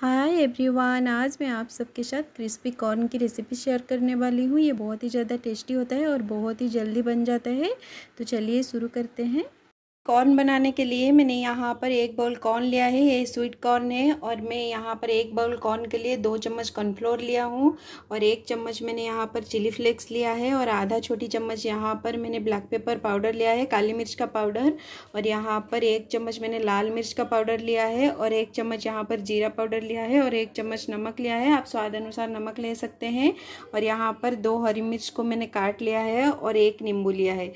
hi everyone आज मैं आप सबके साथ क्रिस्पी कॉर्न की रेसिपी शेयर करने वाली हूँ ये बहुत ही ज़्यादा टेस्टी होता है और बहुत ही जल्दी बन जाता है तो चलिए शुरू करते हैं कॉर्न बनाने के लिए मैंने यहाँ पर एक बाउल कॉर्न लिया है ये स्वीट कॉर्न है और मैं यहाँ पर एक बाउल कॉर्न के लिए दो चम्मच कॉर्नफ्लोर लिया हूँ और एक चम्मच मैंने यहाँ पर चिली फ्लेक्स लिया है और आधा छोटी चम्मच यहाँ पर मैंने ब्लैक पेपर पाउडर लिया है काली मिर्च का पाउडर और यहाँ पर एक चम्मच मैंने लाल मिर्च का पाउडर लिया है और एक चम्मच यहाँ पर जीरा पाउडर लिया है और एक चम्मच नमक लिया है आप स्वाद अनुसार नमक ले सकते हैं और यहाँ पर दो हरी मिर्च को मैंने काट लिया है और एक नींबू लिया है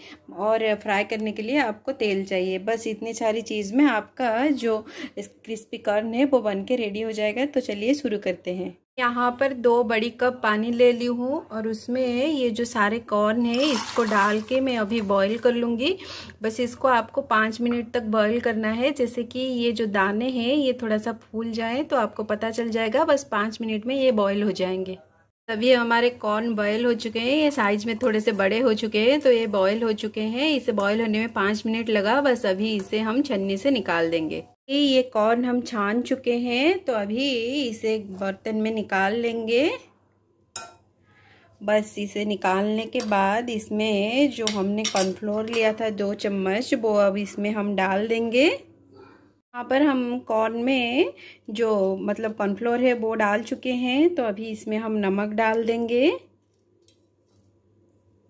और फ्राई करने के लिए आपको तेल चाहिए चाहिए बस इतनी सारी चीज़ में आपका जो क्रिस्पी कॉर्न है वो बन के रेडी हो जाएगा तो चलिए शुरू करते हैं यहाँ पर दो बड़ी कप पानी ले ली हूँ और उसमें ये जो सारे कॉर्न है इसको डाल के मैं अभी बॉईल कर लूँगी बस इसको आपको पाँच मिनट तक बॉईल करना है जैसे कि ये जो दाने हैं ये थोड़ा सा फूल जाए तो आपको पता चल जाएगा बस पाँच मिनट में ये बॉईल हो जाएंगे अभी हमारे कॉर्न बॉयल हो चुके हैं ये साइज में थोड़े से बड़े हो चुके हैं तो ये बॉयल हो चुके हैं इसे बॉयल होने में पाँच मिनट लगा बस अभी इसे हम छन्नी से निकाल देंगे ये कॉर्न हम छान चुके हैं तो अभी इसे बर्तन में निकाल लेंगे बस इसे निकालने के बाद इसमें जो हमने कॉर्नफ्लोर लिया था दो चम्मच वो अब इसमें हम डाल देंगे यहाँ पर हम कॉर्न में जो मतलब कॉर्नफ्लोर है वो डाल चुके हैं तो अभी इसमें हम नमक डाल देंगे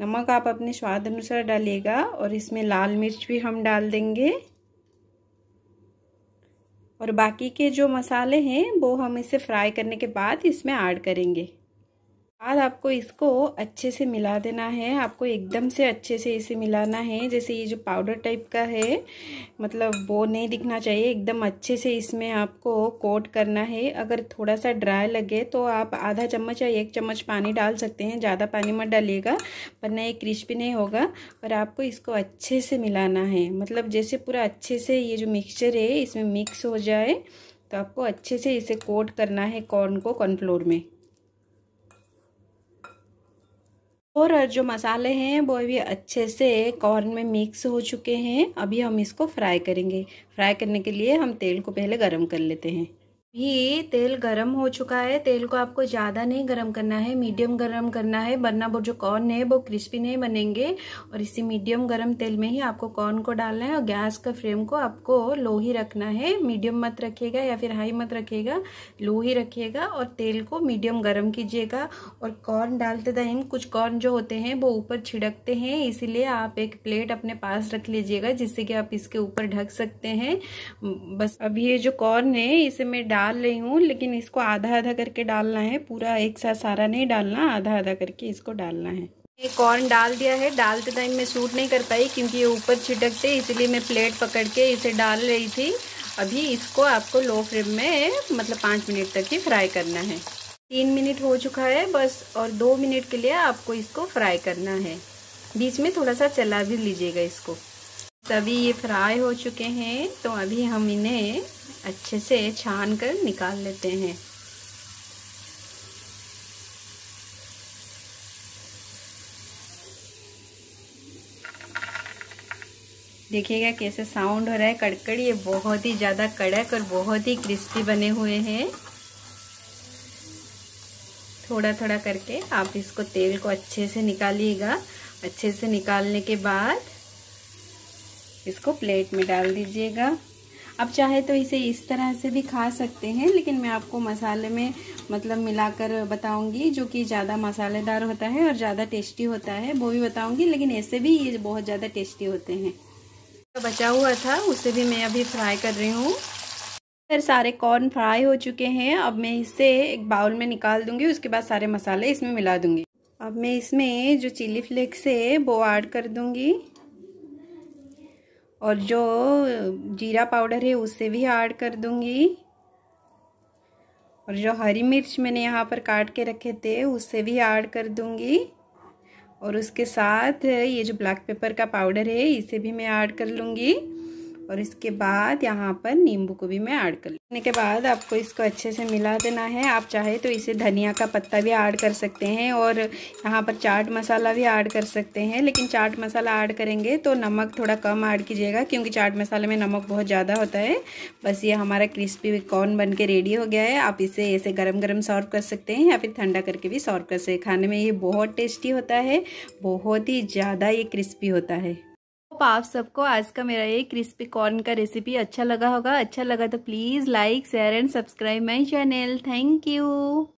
नमक आप अपने स्वाद अनुसार डालिएगा और इसमें लाल मिर्च भी हम डाल देंगे और बाकी के जो मसाले हैं वो हम इसे फ्राई करने के बाद इसमें ऐड करेंगे बाद आपको इसको अच्छे से मिला देना है आपको एकदम से अच्छे से इसे मिलाना है जैसे ये जो पाउडर टाइप का है मतलब वो नहीं दिखना चाहिए एकदम अच्छे से इसमें आपको कोट करना है अगर थोड़ा सा ड्राई लगे तो आप आधा चम्मच या एक चम्मच पानी डाल सकते हैं ज़्यादा पानी मत डालिएगा वरना ये क्रिस्पी नहीं होगा और आपको इसको अच्छे से मिलाना है मतलब जैसे पूरा अच्छे से ये जो मिक्सचर है इसमें मिक्स हो जाए तो आपको अच्छे से इसे कोट करना है कॉर्न को कॉर्नफ्लोर में और जो मसाले हैं वो भी अच्छे से कॉर्न में मिक्स हो चुके हैं अभी हम इसको फ्राई करेंगे फ्राई करने के लिए हम तेल को पहले गर्म कर लेते हैं भी तेल गरम हो चुका है तेल को आपको ज़्यादा नहीं गरम करना है मीडियम गरम करना है वरना वो जो कॉर्न है वो क्रिस्पी नहीं बनेंगे और इसी मीडियम गरम तेल में ही आपको कॉर्न को डालना है और गैस का फ्लेम को आपको लो ही रखना है मीडियम मत रखिएगा या फिर हाई मत रखिएगा लो ही रखिएगा और तेल को मीडियम गर्म कीजिएगा और कॉर्न डालते टाइम कुछ कॉर्न जो होते हैं वो ऊपर छिड़कते हैं इसीलिए आप एक प्लेट अपने पास रख लीजिएगा जिससे कि आप इसके ऊपर ढक सकते हैं बस अब ये जो कॉर्न है इसे मैं डाल डाल रही हूँ लेकिन इसको आधा आधा करके डालना है पूरा एक साथ सारा नहीं डालना आधा आधा करके इसको डालना है ये कॉर्न डाल दिया है डालते टाइम मैं सूट नहीं कर पाई क्योंकि ये ऊपर छिटकते इसलिए मैं प्लेट पकड़ के इसे डाल रही थी अभी इसको आपको लो फ्लेम में मतलब पाँच मिनट तक ही फ्राई करना है तीन मिनट हो चुका है बस और दो मिनट के लिए आपको इसको फ्राई करना है बीच में थोड़ा सा चला भी लीजिएगा इसको तभी ये फ्राई हो चुके हैं तो अभी हम इन्हें अच्छे से छान कर निकाल लेते हैं देखिएगा कैसे साउंड हो रहा है कड़कड़ ये बहुत ही ज़्यादा कड़क और बहुत ही क्रिस्पी बने हुए हैं थोड़ा थोड़ा करके आप इसको तेल को अच्छे से निकालिएगा अच्छे से निकालने के बाद इसको प्लेट में डाल दीजिएगा आप चाहे तो इसे इस तरह से भी खा सकते हैं लेकिन मैं आपको मसाले में मतलब मिलाकर बताऊंगी जो कि ज़्यादा मसालेदार होता है और ज़्यादा टेस्टी होता है वो भी बताऊंगी लेकिन ऐसे भी ये बहुत ज़्यादा टेस्टी होते हैं तो बचा हुआ था उसे भी मैं अभी फ्राई कर रही हूँ फिर सारे कॉर्न फ्राई हो चुके हैं अब मैं इसे एक बाउल में निकाल दूंगी उसके बाद सारे मसाले इसमें मिला दूंगी अब मैं इसमें जो चिली फ्लेक्स है वो ऐड कर दूंगी और जो जीरा पाउडर है उसे भी ऐड कर दूंगी और जो हरी मिर्च मैंने यहाँ पर काट के रखे थे उसे भी ऐड कर दूंगी और उसके साथ ये जो ब्लैक पेपर का पाउडर है इसे भी मैं ऐड कर लूँगी और इसके बाद यहाँ पर नींबू को भी मैं ऐड कर लेने के बाद आपको इसको अच्छे से मिला देना है आप चाहे तो इसे धनिया का पत्ता भी ऐड कर सकते हैं और यहाँ पर चाट मसाला भी ऐड कर सकते हैं लेकिन चाट मसाला ऐड करेंगे तो नमक थोड़ा कम ऐड कीजिएगा क्योंकि चाट मसाले में नमक बहुत ज़्यादा होता है बस ये हमारा क्रिस्पी कॉर्न बन के रेडी हो गया है आप इसे ऐसे गर्म गर्म सर्व कर सकते हैं या फिर ठंडा करके भी सर्व कर सकते हैं खाने में ये बहुत टेस्टी होता है बहुत ही ज़्यादा ये क्रिस्पी होता है आप सबको आज का मेरा ये क्रिस्पी कॉर्न का रेसिपी अच्छा लगा होगा अच्छा लगा तो please like share and subscribe my channel thank you